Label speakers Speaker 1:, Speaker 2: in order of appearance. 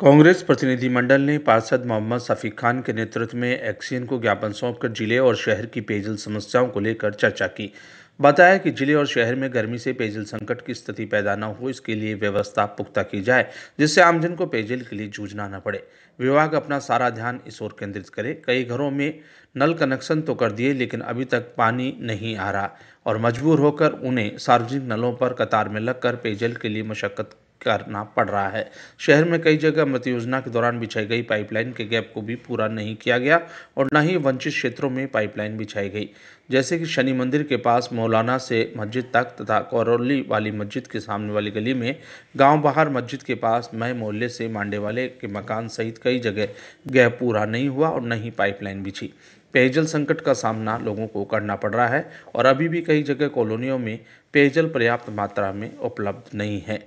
Speaker 1: कांग्रेस प्रतिनिधिमंडल ने पार्षद मोहम्मद शफी खान के नेतृत्व में एक्सियन को ज्ञापन सौंपकर जिले और शहर की पेयजल समस्याओं को लेकर चर्चा की बताया कि जिले और शहर में गर्मी से पेयजल संकट की स्थिति पैदा न हो इसके लिए व्यवस्था पुख्ता की जाए जिससे आमजन को पेयजल के लिए जूझना न पड़े विभाग अपना सारा ध्यान इस ओर केंद्रित करे कई घरों में नल कनेक्शन तो कर दिए लेकिन अभी तक पानी नहीं आ रहा और मजबूर होकर उन्हें सार्वजनिक नलों पर कतार में लगकर पेयजल के लिए मशक्क़त करना पड़ रहा है शहर में कई जगह मृत योजना के दौरान बिछाई गई पाइपलाइन के गैप को भी पूरा नहीं किया गया और न ही वंचित क्षेत्रों में पाइपलाइन बिछाई गई जैसे कि शनि मंदिर के पास मौलाना से मस्जिद तक तथा कौरौली वाली मस्जिद के सामने वाली गली में गांव बाहर मस्जिद के पास मय मोहल्ले से मांडे वाले के मकान सहित कई जगह गैप पूरा नहीं हुआ और न ही पाइपलाइन बिछी पेयजल संकट का सामना लोगों को करना पड़ रहा है और अभी भी कई जगह कॉलोनियों में पेयजल पर्याप्त मात्रा में उपलब्ध नहीं है